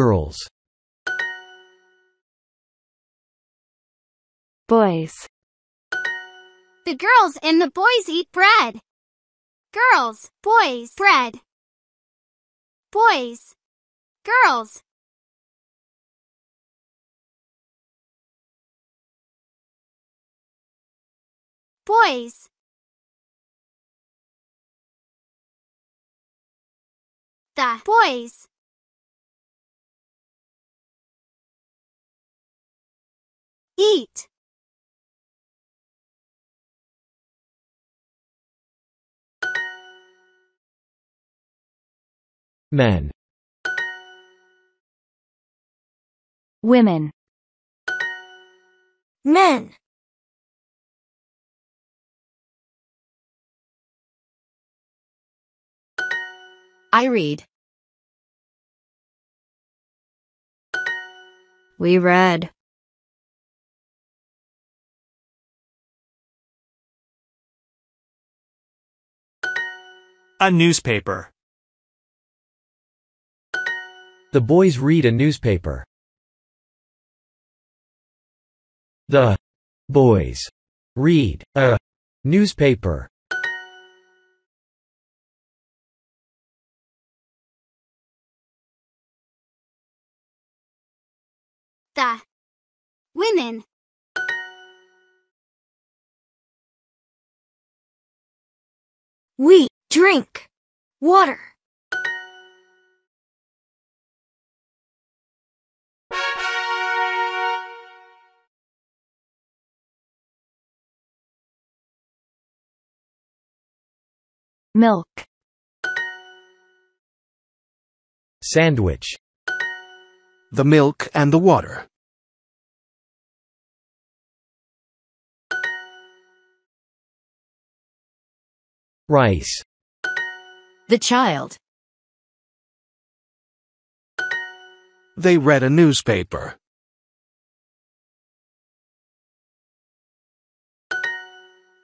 Girls Boys The girls and the boys eat bread. Girls, boys, bread. Boys, girls. Boys. The boys. Eat. Men. Women. Men. I read. We read. A newspaper. The boys read a newspaper. The boys read a newspaper. The women we Drink. Water. Milk. Sandwich. The milk and the water. Rice. The child. They read a newspaper.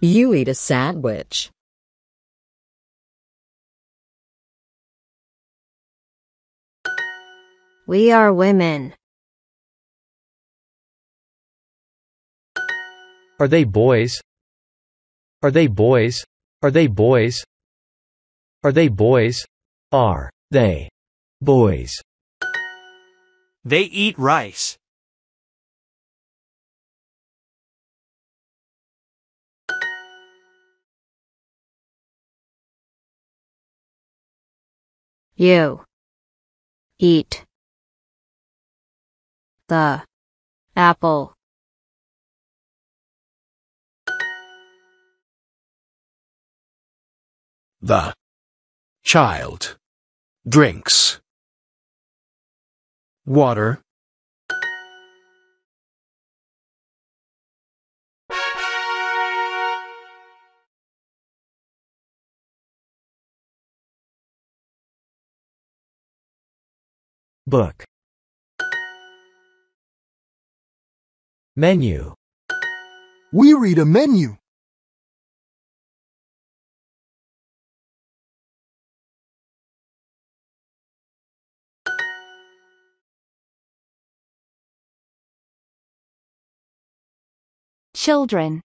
You eat a sandwich. We are women. Are they boys? Are they boys? Are they boys? Are they boys? Are they boys? They eat rice. You eat the apple. The child, drinks, water, book menu we read a menu children.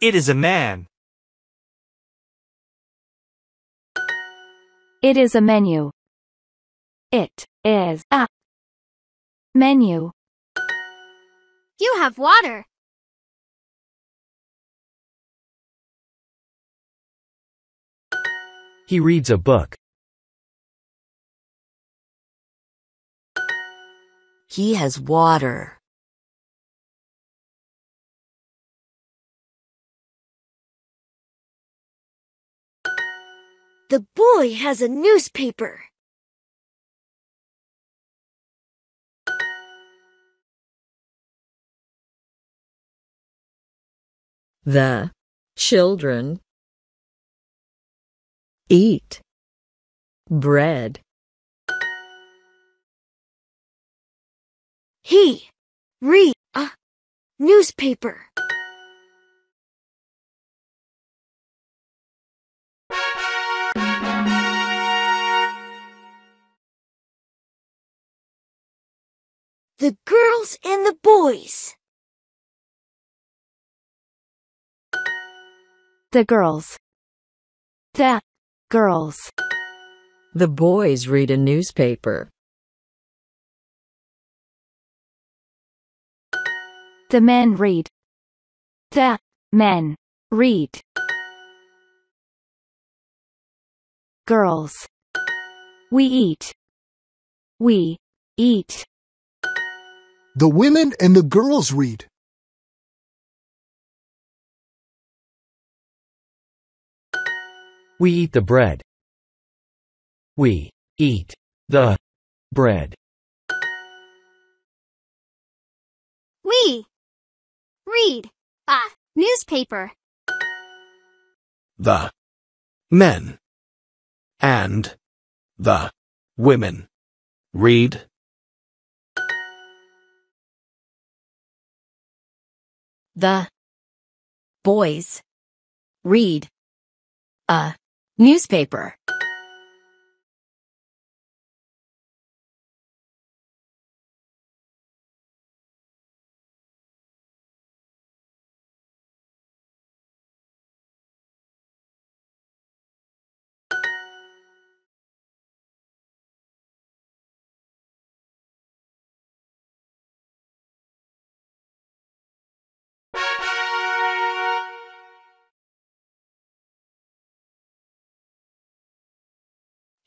It is a man. It is a menu. It is a menu. You have water. He reads a book. He has water. The boy has a newspaper. The children eat bread. He read a newspaper. The girls and the boys. The girls. The girls. The boys read a newspaper. The men read. The men read. Girls. We eat. We eat. The women and the girls read. We eat the bread. We eat the bread. We read a newspaper. The men and the women read The boys read a newspaper.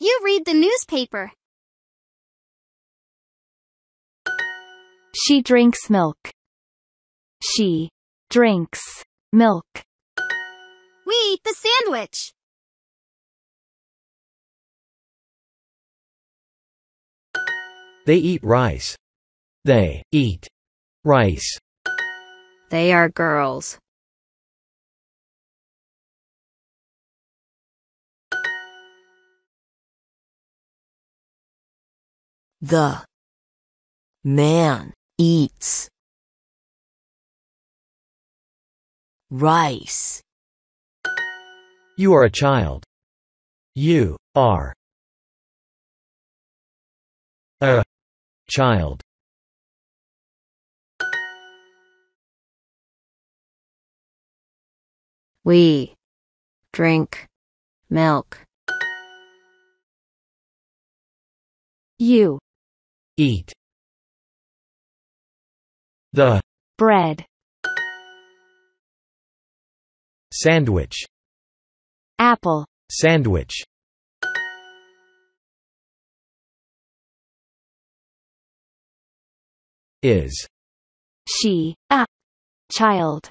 You read the newspaper. She drinks milk. She drinks milk. We eat the sandwich. They eat rice. They eat rice. They are girls. The man eats rice. You are a child. You are a child. We drink milk. You Eat the bread sandwich apple sandwich is she a child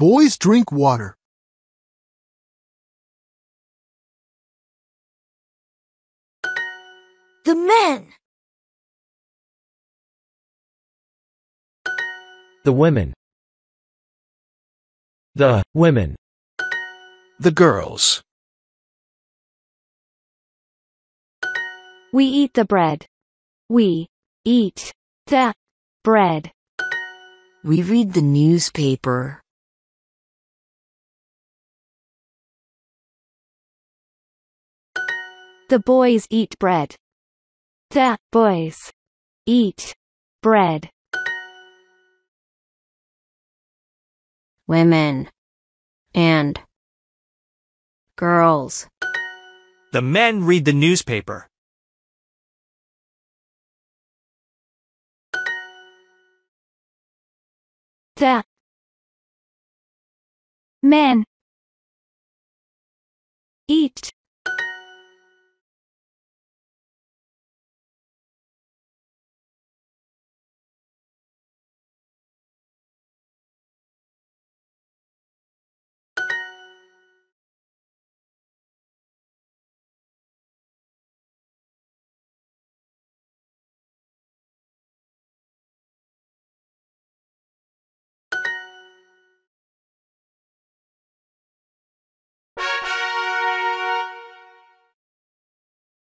Boys drink water. The men. The women. The women. The girls. We eat the bread. We eat the bread. We read the newspaper. The boys eat bread. The boys eat bread. Women and girls. The men read the newspaper. The men eat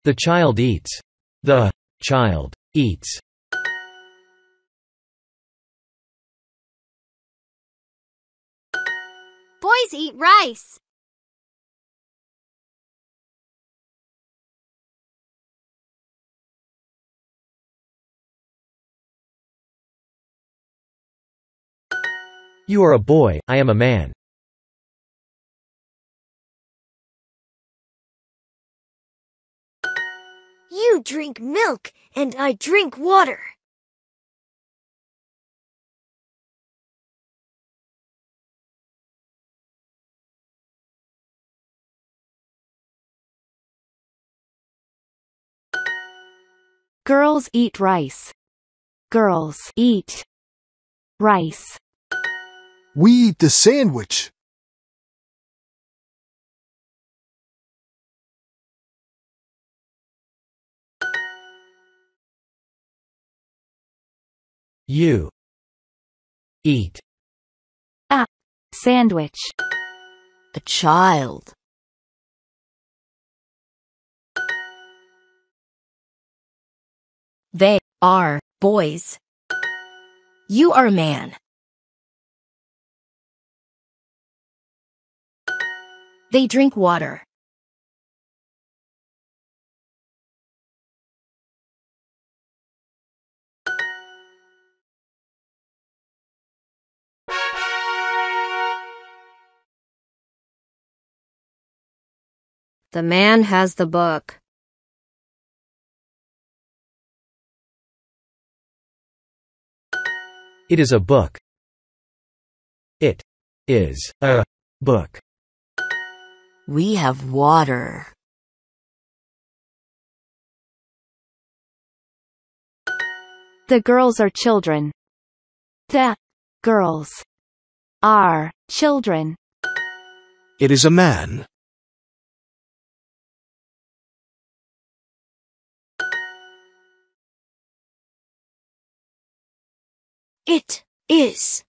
The child eats. The child eats. Boys eat rice. You are a boy, I am a man. You drink milk and I drink water. Girls eat rice. Girls eat rice. We eat the sandwich. You eat a sandwich. A child. They are boys. You are man. They drink water. The man has the book. It is a book. It is a book. We have water. The girls are children. The girls are children. It is a man. It is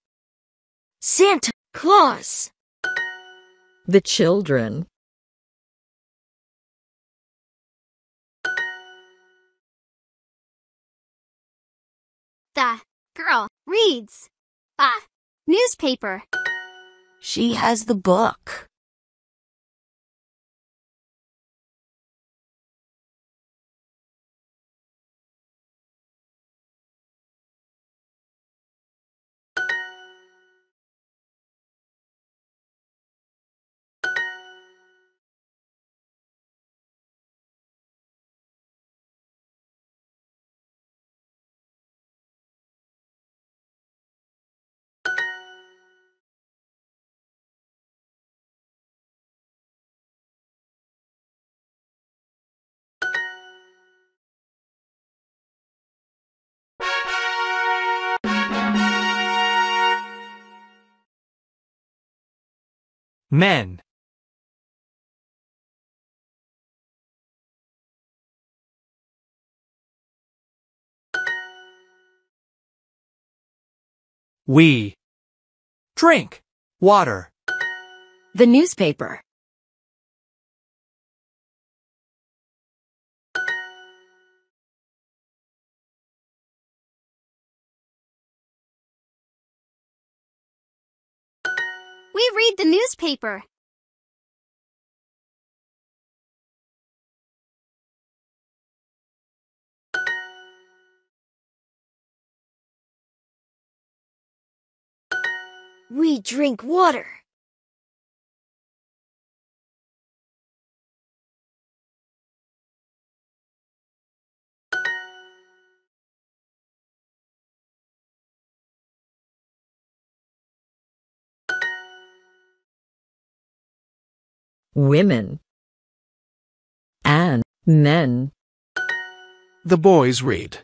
Santa Claus. The children. The girl reads a newspaper. She has the book. Men. We drink water. The newspaper. We read the newspaper. We drink water. women, and men. The boys read.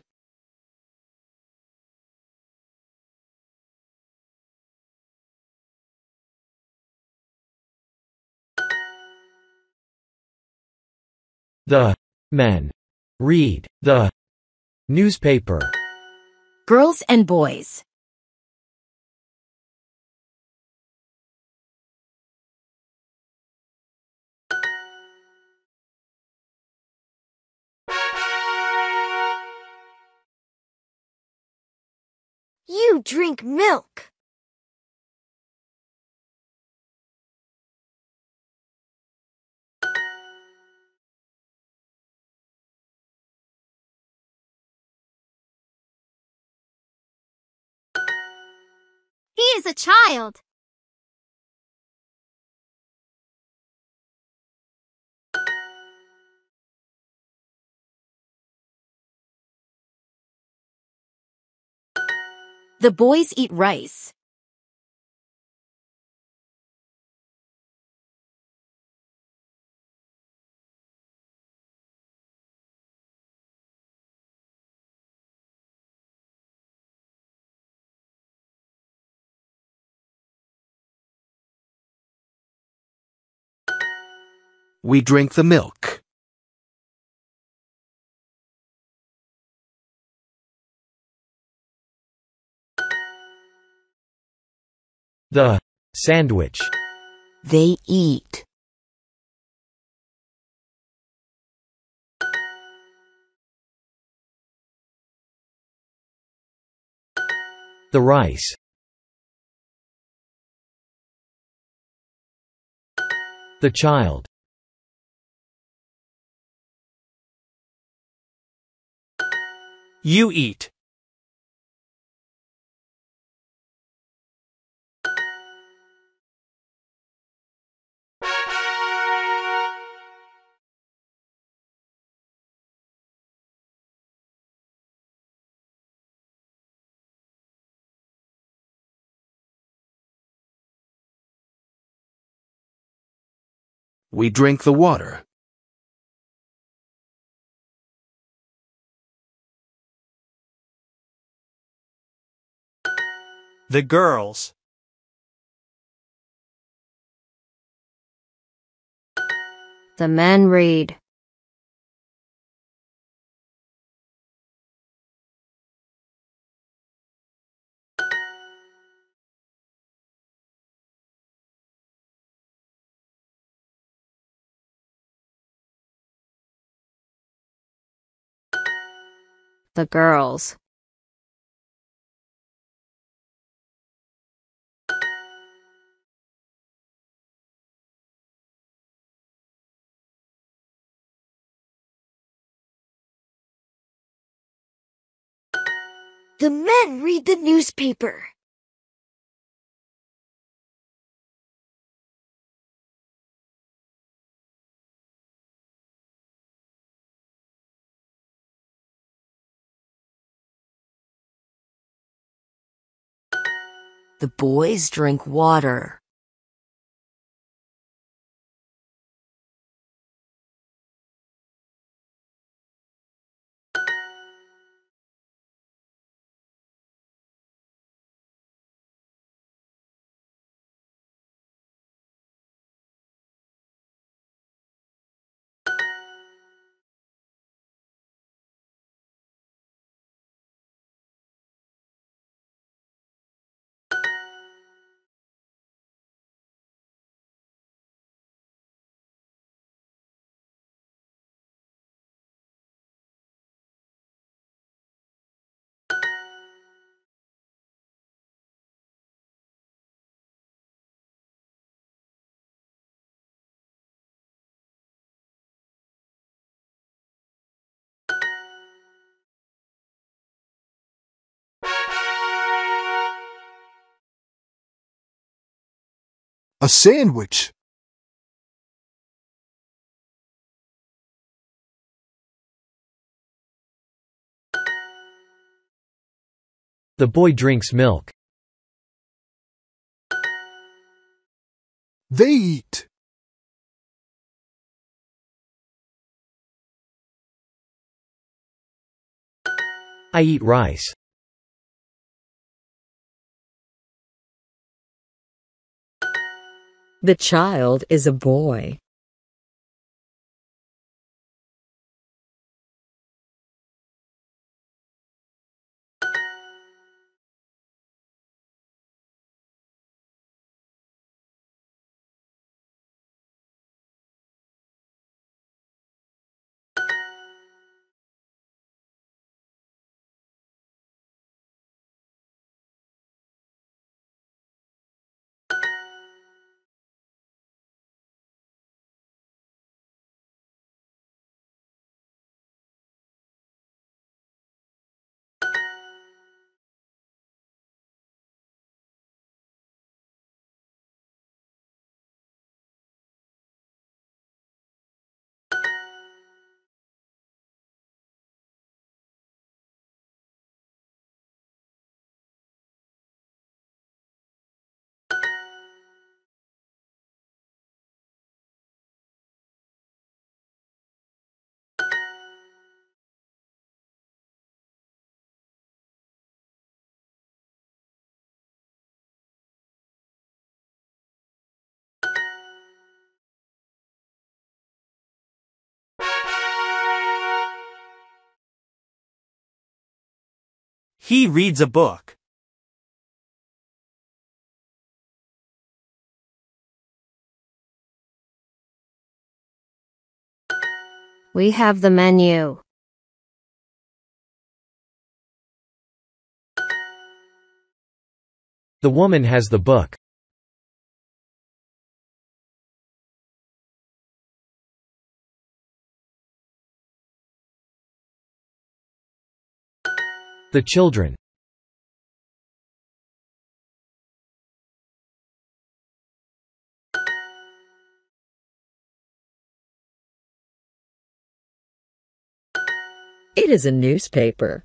The men read the newspaper. Girls and boys. You drink milk. He is a child. The boys eat rice. We drink the milk. The sandwich they eat. The rice The child You eat We drink the water. The girls. The men read. the girls. The men read the newspaper. The boys drink water. A sandwich The boy drinks milk. They eat. I eat rice. The child is a boy. He reads a book. We have the menu. The woman has the book. the children. It is a newspaper.